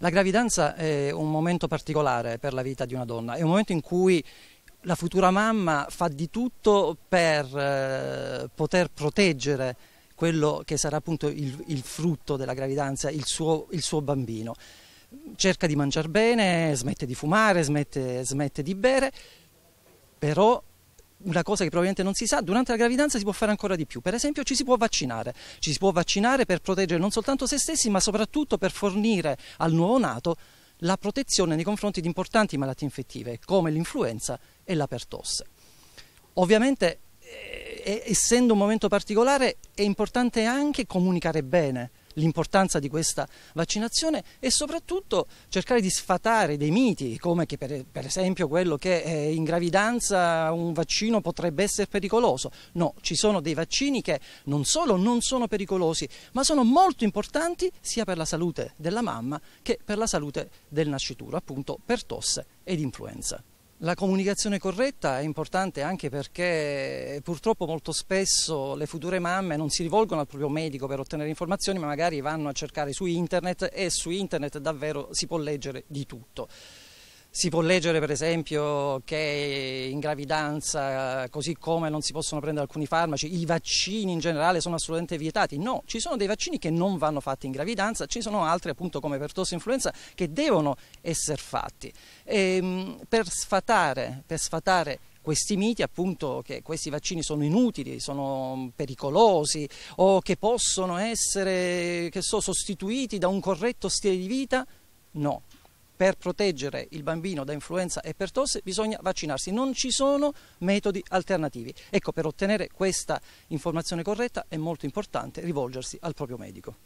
La gravidanza è un momento particolare per la vita di una donna, è un momento in cui la futura mamma fa di tutto per eh, poter proteggere quello che sarà appunto il, il frutto della gravidanza, il suo, il suo, bambino. Cerca di mangiare bene, smette di fumare, smette, smette di bere, però una cosa che probabilmente non si sa, durante la gravidanza si può fare ancora di più. Per esempio ci si può vaccinare, ci si può vaccinare per proteggere non soltanto se stessi, ma soprattutto per fornire al nuovo nato la protezione nei confronti di importanti malattie infettive come l'influenza e la pertosse. Ovviamente eh, essendo un momento particolare è importante anche comunicare bene l'importanza di questa vaccinazione e soprattutto cercare di sfatare dei miti come per, per, esempio quello che eh, in gravidanza un vaccino potrebbe essere pericoloso. No, ci sono dei vaccini che non solo non sono pericolosi ma sono molto importanti sia per la salute della mamma che per la salute del nascituro, appunto per tosse ed influenza. La comunicazione corretta è importante anche perché purtroppo molto spesso le future mamme non si rivolgono al proprio medico per ottenere informazioni, ma magari vanno a cercare su internet e su internet davvero si può leggere di tutto. Si può leggere per esempio che in gravidanza, così come non si possono prendere alcuni farmaci, i vaccini in generale sono assolutamente vietati. No, ci sono dei vaccini che non vanno fatti in gravidanza, ci sono altri appunto come pertosse influenza che devono essere fatti. E, ehm, per, sfatare, per sfatare questi miti appunto che questi vaccini sono inutili, sono pericolosi o che possono essere che so, sostituiti da un corretto stile di vita, no, per proteggere il bambino da influenza e per tosse bisogna vaccinarsi, non ci sono metodi alternativi. Ecco, per ottenere questa informazione corretta è molto importante rivolgersi al proprio medico.